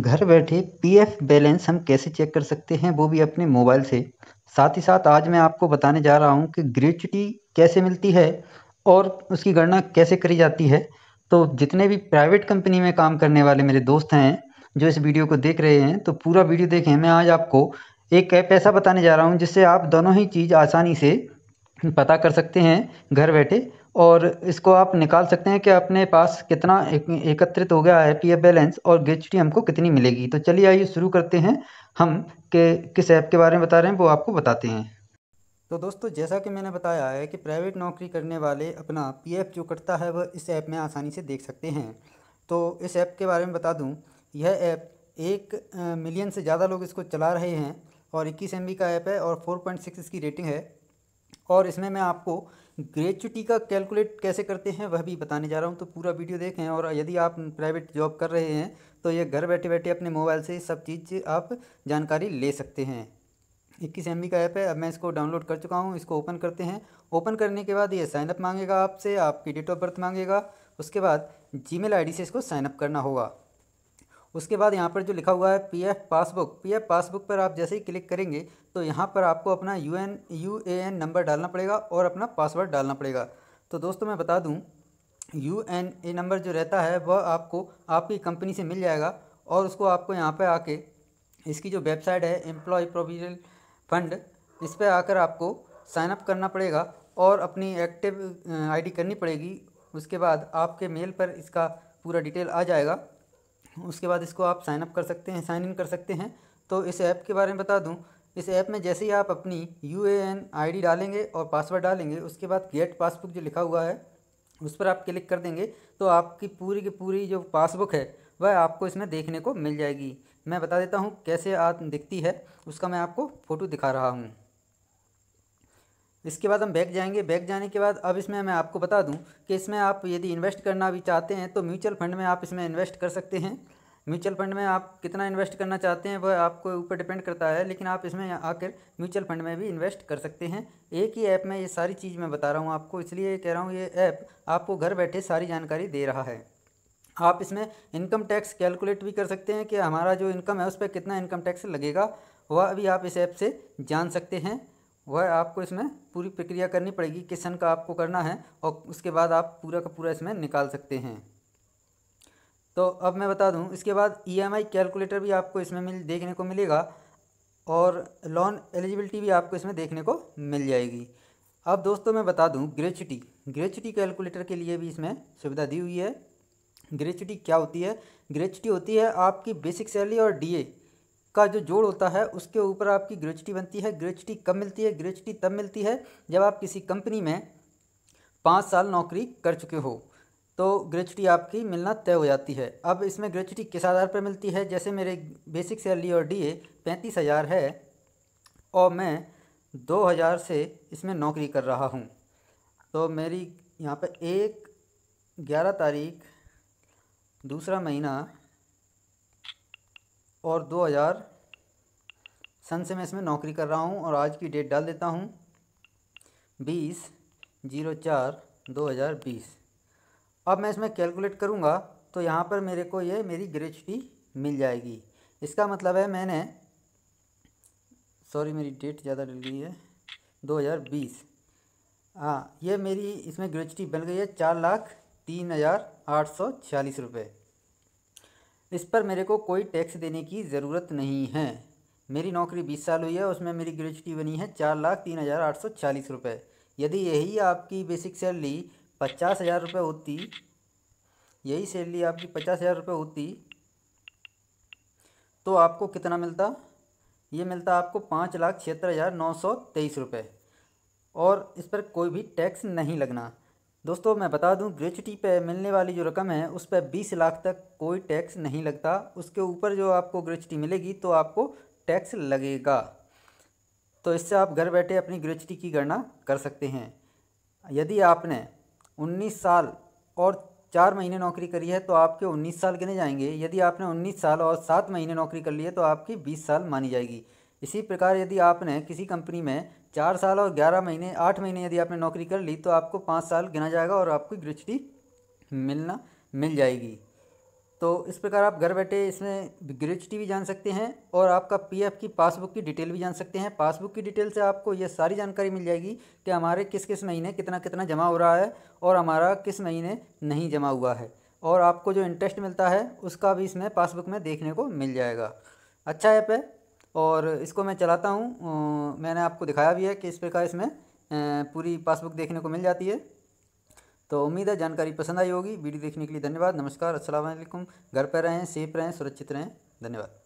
घर बैठे PF balance हम कैसे चेक कर सकते हैं वो भी अपने मोबाइल से साथ ही साथ आज मैं आपको बताने जा रहा हूँ कि ग्रेचुटी कैसे मिलती है और उसकी गणना कैसे करी जाती है तो जितने भी प्राइवेट कंपनी में काम करने वाले मेरे दोस्त हैं जो इस वीडियो को देख रहे हैं तो पूरा वीडियो देखें मैं आज आपको एक ऐप ऐसा बताने जा रहा हूँ जिससे आप दोनों ही चीज़ आसानी से पता कर सकते हैं घर बैठे और इसको आप निकाल सकते हैं कि अपने पास कितना एक, एकत्रित हो गया है पी बैलेंस और टी हमको कितनी मिलेगी तो चलिए आइए शुरू करते हैं हम के किस ऐप के बारे में बता रहे हैं वो आपको बताते हैं तो दोस्तों जैसा कि मैंने बताया है कि प्राइवेट नौकरी करने वाले अपना पी जो कटता है वह इस ऐप में आसानी से देख सकते हैं तो इस ऐप के बारे में बता दूँ यह ऐप एक मिलियन से ज़्यादा लोग इसको चला रहे हैं और इक्कीस एम का ऐप है और फोर पॉइंट सिक्स इसकी रेटिंग है और इसमें मैं आपको ग्रेचुटी का कैलकुलेट कैसे करते हैं वह भी बताने जा रहा हूँ तो पूरा वीडियो देखें और यदि आप प्राइवेट जॉब कर रहे हैं तो ये घर बैठे बैठे अपने मोबाइल से सब चीज़ आप जानकारी ले सकते हैं इक्कीस एम का ऐप है अब मैं इसको डाउनलोड कर चुका हूँ इसको ओपन करते हैं ओपन करने के बाद ये साइनअप मांगेगा आपसे आपकी डेट ऑफ बर्थ मांगेगा उसके बाद जी मेल से इसको साइनअप करना होगा उसके बाद यहाँ पर जो लिखा हुआ है पीएफ पासबुक पीएफ पासबुक पर आप जैसे ही क्लिक करेंगे तो यहाँ पर आपको अपना U N U A N number डालना पड़ेगा और अपना पासवर्ड डालना पड़ेगा तो दोस्तों मैं बता दूँ यू एन ए नंबर जो रहता है वह आपको आपकी कंपनी से मिल जाएगा और उसको आपको यहाँ पर आके इसकी जो वेबसाइट है एम्प्लॉय प्रोविजन फंड इस पर आकर आपको साइनअप करना पड़ेगा और अपनी एक्टिव आईडी करनी पड़ेगी उसके बाद आपके मेल पर इसका पूरा डिटेल आ जाएगा उसके बाद इसको आप साइनअप कर सकते हैं साइन इन कर सकते हैं तो इस ऐप के बारे में बता दूँ इस ऐप में जैसे ही आप अपनी U A N I D डालेंगे और पासवर्ड डालेंगे उसके बाद गेट पासबुक जो लिखा हुआ है उस पर आप क्लिक कर देंगे तो आपकी पूरी की पूरी जो पासबुक है वह आपको इसमें देखने को मिल जाएगी मैं बता देता हूँ कैसे आप दिखती है उसका मैं आपको फ़ोटो दिखा रहा हूँ इसके बाद हम बैक जाएंगे बैक जाने के बाद अब इसमें मैं आपको बता दूं कि इसमें आप यदि इन्वेस्ट करना भी चाहते हैं तो म्यूचुअल फंड में आप इसमें इन्वेस्ट कर सकते हैं म्यूचुअल फंड में आप कितना इन्वेस्ट करना चाहते हैं वह आपको ऊपर डिपेंड करता है लेकिन आप इसमें आकर म्यूचुअल फंड में भी इन्वेस्ट कर सकते हैं एक ही ऐप में ये सारी चीज़ मैं बता रहा हूँ आपको इसलिए कह रहा हूँ ये ऐप आपको घर बैठे सारी जानकारी दे रहा है आप इसमें इनकम टैक्स कैलकुलेट भी कर सकते हैं कि हमारा जो इनकम है उस पर कितना इनकम टैक्स लगेगा वह भी आप इस ऐप से जान सकते हैं वह आपको इसमें पूरी प्रक्रिया करनी पड़ेगी किसन का आपको करना है और उसके बाद आप पूरा का पूरा इसमें निकाल सकते हैं तो अब मैं बता दूं इसके बाद ईएमआई e कैलकुलेटर भी आपको इसमें मिल देखने को मिलेगा और लोन एलिजिबिलिटी भी आपको इसमें देखने को मिल जाएगी अब दोस्तों मैं बता दूं ग्रेचुटी ग्रेचुटी कैलकुलेटर के लिए भी इसमें सुविधा दी हुई है ग्रेचुटी क्या होती है ग्रेचुटी होती है आपकी बेसिक सैलरी और डीए का जो जोड़ होता है उसके ऊपर आपकी ग्रेचुटी बनती है ग्रेचुटी कब मिलती है ग्रेचुटी तब मिलती है जब आप किसी कंपनी में पाँच साल नौकरी कर चुके हो तो ग्रेचुटी आपकी मिलना तय हो जाती है अब इसमें ग्रेचुटी किस आधार पर मिलती है जैसे मेरे बेसिक सैलरी और डी ए पैंतीस हज़ार है और मैं दो हज़ार से इसमें नौकरी कर रहा हूँ तो मेरी यहाँ पर एक ग्यारह तारीख दूसरा महीना और 2000 सन से मैं इसमें नौकरी कर रहा हूँ और आज की डेट डाल देता हूँ बीस जीरो चार दो हज़ार बीस अब मैं इसमें कैलकुलेट करूँगा तो यहाँ पर मेरे को ये मेरी ग्रेचुटी मिल जाएगी इसका मतलब है मैंने सॉरी मेरी डेट ज़्यादा डल गई है दो हज़ार बीस हाँ ये मेरी इसमें ग्रेचुटी बन गई है चार लाख तीन हज़ार आठ सौ छियालीस रुपये इस पर मेरे को कोई टैक्स देने की ज़रूरत नहीं है मेरी नौकरी बीस साल हुई है उसमें मेरी ग्रेजुटी बनी है चार लाख तीन हज़ार आठ सौ चालीस रुपये यदि यही आपकी बेसिक सैलरी पचास हज़ार रुपये होती यही सैलरी आपकी पचास हज़ार रुपये होती तो आपको कितना मिलता ये मिलता आपको पाँच लाख छिहत्तर हज़ार नौ सौ तेईस रुपये और इस पर कोई भी टैक्स नहीं लगना दोस्तों मैं बता दूं ग्रेचुटी पे मिलने वाली जो रकम है उस पर बीस लाख तक कोई टैक्स नहीं लगता उसके ऊपर जो आपको ग्रेचुटी मिलेगी तो आपको टैक्स लगेगा तो इससे आप घर बैठे अपनी ग्रेचुटी की गणना कर सकते हैं यदि आपने उन्नीस साल और चार महीने नौकरी करी है तो आपके उन्नीस साल गिने जाएंगे यदि आपने उन्नीस साल और सात महीने नौकरी कर ली है तो आपकी बीस साल मानी जाएगी इसी प्रकार यदि आपने किसी कंपनी में चार साल और ग्यारह महीने आठ महीने यदि आपने नौकरी कर ली तो आपको पाँच साल गिना जाएगा और आपको ग्रेचुटी मिलना मिल जाएगी तो इस प्रकार आप घर बैठे इसमें ग्रेचुटी भी जान सकते हैं और आपका पीएफ की पासबुक की डिटेल भी जान सकते हैं पासबुक की डिटेल से आपको ये सारी जानकारी मिल जाएगी कि हमारे किस किस महीने कितना कितना जमा हो रहा है और हमारा किस महीने नहीं जमा हुआ है और आपको जो इंटरेस्ट मिलता है उसका भी इसमें पासबुक में देखने को मिल जाएगा अच्छा ऐप है और इसको मैं चलाता हूँ मैंने आपको दिखाया भी है कि इस प्रकार इसमें पूरी पासबुक देखने को मिल जाती है तो उम्मीद है जानकारी पसंद आई होगी वीडियो देखने के लिए धन्यवाद नमस्कार असलकुम घर पर रहें सेफ रहें सुरक्षित रहें धन्यवाद